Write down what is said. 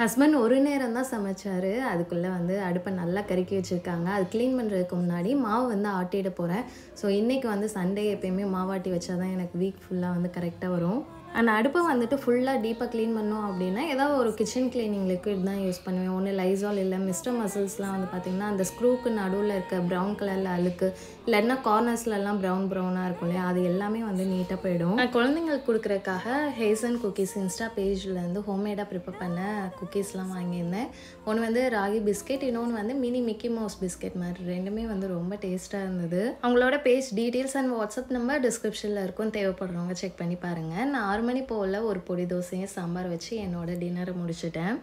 husband ஒரு நேரம் தான் சமைச்சார் அதுக்குள்ளே வந்து அடுப்பை நல்லா கருக்கி வச்சுருக்காங்க அது க்ளீன் பண்ணுறதுக்கு முன்னாடி மாவு வந்து ஆட்டிட போகிறேன் ஸோ இன்றைக்கி வந்து சண்டே எப்பயுமே மாவாட்டி வச்சால் தான் எனக்கு வீக் ஃபுல்லாக வந்து கரெக்டாக வரும் அண்ட் அடுப்பை வந்துட்டு ஃபுல்லாக டீப்பாக க்ளீன் பண்ணோம் அப்படின்னா ஏதாவது ஒரு கிச்சன் க்ளீனிங் லிக்விட் தான் யூஸ் பண்ணுவேன் ஒன்று லைசால் இல்லை மிஸ்டர் மசில்ஸ்லாம் வந்து பார்த்திங்கன்னா அந்த ஸ்க்ரூக்கு நடுவில் இருக்க ப்ரௌன் கலரில் அழுக்கு இல்லைன்னா கார்னர்ஸ்லலாம் ப்ரௌன் ப்ரௌனாக இருக்கும் இல்லையா அது எல்லாமே வந்து நீட்டாக போயிடும் நான் குழந்தைங்களுக்கு கொடுக்குறக்காக ஹேசன் குக்கீஸ் இன்ஸ்டா பேஜ்லேருந்து ஹோம்மேடாக ப்ரிப்பேர் பண்ண குக்கீஸ்லாம் வாங்கியிருந்தேன் ஒன்று வந்து ராகி பிஸ்கெட் இன்னொன்று வந்து மினி மிக்கி மவுஸ் பிஸ்கெட் மாதிரி ரெண்டுமே வந்து ரொம்ப டேஸ்ட்டாக இருந்தது அவங்களோட page details and WhatsApp number டிஸ்கிரிப்ஷனில் இருக்கும் தேவைப்படுறவங்க செக் பண்ணி பாருங்கள் நான் ஆறு மணி போல் ஒரு பொடி தோசையும் சாம்பார் வச்சு என்னோடய டின்னரை முடிச்சிட்டேன்